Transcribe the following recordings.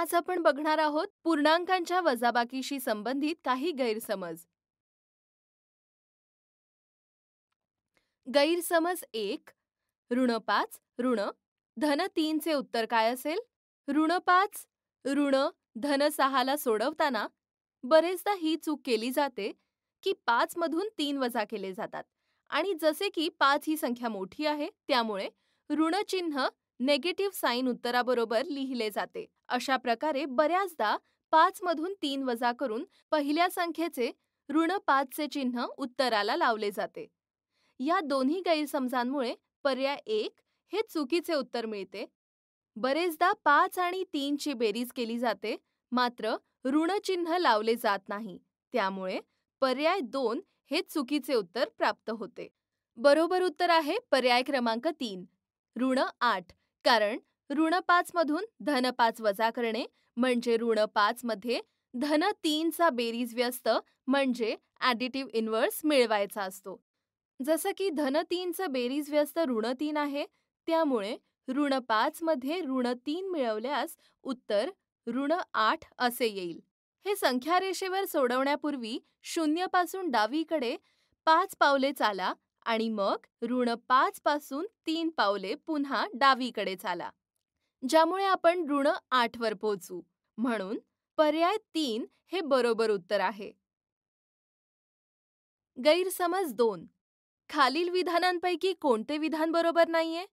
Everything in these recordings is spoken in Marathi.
आज आपण बघणार आहोत पूर्णांकांच्या वजाबाकीशी संबंधित काही गैरसमज गैरसमज एक ऋण पाच ऋण धन तीनचे उत्तर काय असेल ऋण पाच ऋण धन सहाला सोडवताना बरेचदा ही चूक केली जाते की पाच मधून तीन वजा केले जातात आणि जसे की पाच ही संख्या मोठी आहे त्यामुळे ऋणचिन्ह नेगेटिव्ह साइन उत्तराबरोबर लिहिले जाते अशा प्रकारे बऱ्याचदा पाच मधून तीन वजा करून पहिल्या संख्येचे ऋण पाचचे चिन्ह उत्तराला लावले जाते या दोन्ही गैरसमजांमुळे पर्याय एक हे चुकीचे उत्तर मिळते बरेचदा पाच आणि तीनची बेरीज केली जाते मात्र ऋणचिन्ह लावले जात नाही त्यामुळे पर्याय दोन हे चुकीचे उत्तर प्राप्त होते बरोबर उत्तर आहे पर्याय क्रमांक तीन ऋण आठ कारण ऋण मधून धन पाच वजा करणे म्हणजे ऋण मध्ये धन तीनचा बेरीज व्यस्त म्हणजे ॲडिटिव्ह इन्व्हर्स मिळवायचा असतो जसं की धन तीनचं बेरीज व्यस्त ऋण तीन आहे त्यामुळे ऋण मध्ये ऋण तीन मिळवल्यास उत्तर ऋण आठ असे येईल हे संख्या रेषेवर सोडवण्यापूर्वी पासून डावीकडे पाच पावले चाला आणि मग ऋण पाच पासून तीन पावले पुन्हा डावीकडे चाला ज्यामुळे आपण ऋण आठवर पोचू म्हणून पर्याय तीन हे बरोबर उत्तर आहे गैरसमज दोन खालील विधानांपैकी कोणते विधान बरोबर नाहीये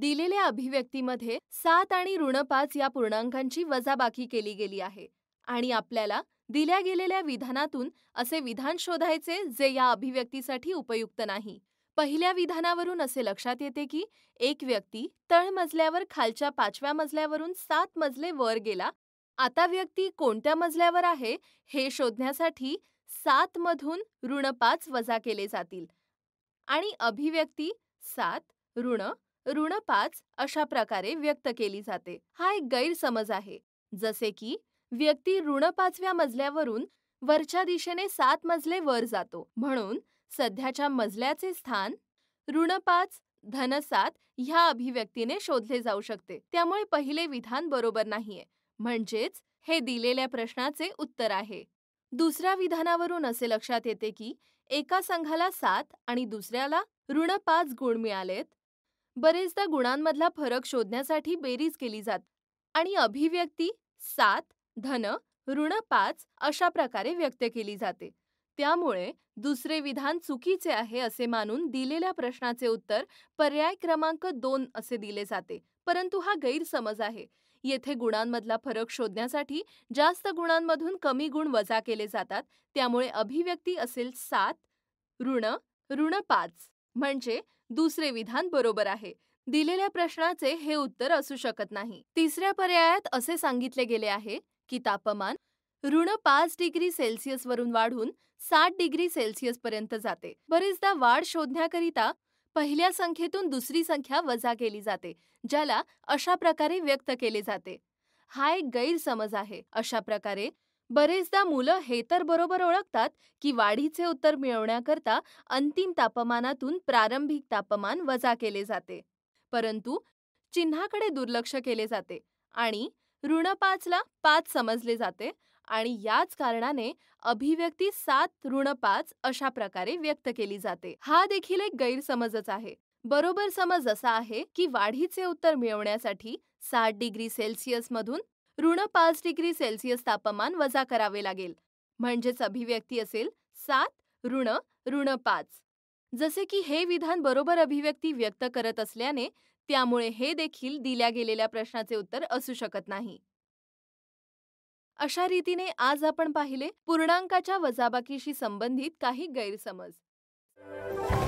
दिलेल्या अभिव्यक्तीमध्ये सात आणि ऋण पाच या पूर्णांकांची वजाबाकी केली गेली आहे आणि आपल्याला दिल्या गेलेल्या विधानातून असे विधान शोधायचे जे या अभिव्यक्तीसाठी उपयुक्त नाही पहिल्या विधानावरून असे लक्षात येते की एक व्यक्ती तळमजल्यावर खालच्या पाचव्या मजल्यावरून सात मजले वर गेला आता व्यक्ती कोणत्या मजल्यावर आहे हे शोधण्यासाठी सात मधून ऋण पाच वजा केले जातील आणि अभिव्यक्ती सात ऋण ऋण पाच अशा प्रकारे व्यक्त केली जाते हा एक गैरसमज आहे जसे की व्यक्ती ऋण पाचव्या मजल्यावरून वरच्या दिशेने सात मजले वर जातो म्हणून सध्याच्या मजल्याचे स्थान ऋण पाच सात ह्या अभिव्यक्तीने शोधले जाऊ शकते त्यामुळे पहिले विधान बरोबर नाहीये म्हणजेच हे दिलेल्या प्रश्नाचे उत्तर आहे दुसऱ्या विधानावरून असे लक्षात येते की एका संघाला सात आणि दुसऱ्याला ऋण पाच गुण मिळालेत बरेचदा गुणांमधला फरक शोधण्यासाठी बेरीज केली जात आणि अभिव्यक्ती सात धन ऋण पाच अशा प्रकारे व्यक्त केली जाते त्यामुळे दुसरे विधान चुकीचे आहे असे मानून दिलेल्या प्रश्नाचे उत्तर पर्याय क्रमांक दोन असे दिले जाते परंतु हा गैरसमज आहे येथे गुणांमधला फरक शोधण्यासाठी जास्त गुणांमधून कमी गुण वजा केले जातात त्यामुळे अभिव्यक्ती असेल सात ऋण ऋण पाच म्हणजे दुसरे विधान बरोबर आहे दिलेल्या प्रश्नाचे हे उत्तर असू शकत नाही तिसऱ्या पर्यायात असे सांगितले गेले आहे की तापमान ऋण पाच डिग्री सेल्सिअस वरून वाढून सात डिग्री सेल्सिअस पर्यंत जाते बरेचदा वाढ शोधण्याकरिता पहिल्या संख्येतून दुसरी संख्या वजा केली जाते ज्याला अशा प्रकारे व्यक्त केले जाते हा एक गैरसमज आहे अशा प्रकारे बरेचदा मुलं हे तर बरोबर ओळखतात की वाढीचे उत्तर मिळवण्याकरता अंतिम तापमानातून प्रारंभिक तापमान वजा केले जाते परंतु चिन्हाकडे दुर्लक्ष केले जाते आणि ऋण पाच समजले जाते आणि याच कारणाने अभिव्यक्ती सात ऋण पाच अशा प्रकारे व्यक्त केली जाते हा देखील एक गैरसमजच आहे बरोबर समज असा आहे की वाढीचे उत्तर मिळवण्यासाठी सात डिग्री सेल्सिअसमधून ऋण पाच डिग्री सेल्सिअस तापमान वजा करावे लागेल म्हणजेच अभिव्यक्ती असेल सात ऋण ऋण पाच जसे की हे विधान बरोबर अभिव्यक्ती व्यक्त करत असल्याने त्यामुळे हे देखील दिल्या गेलेल्या प्रश्नाचे उत्तर असू शकत नाही अशा रीतीने आज आपण पाहिले पूर्णांकाच्या वजाबाकीशी संबंधित काही गैरसमज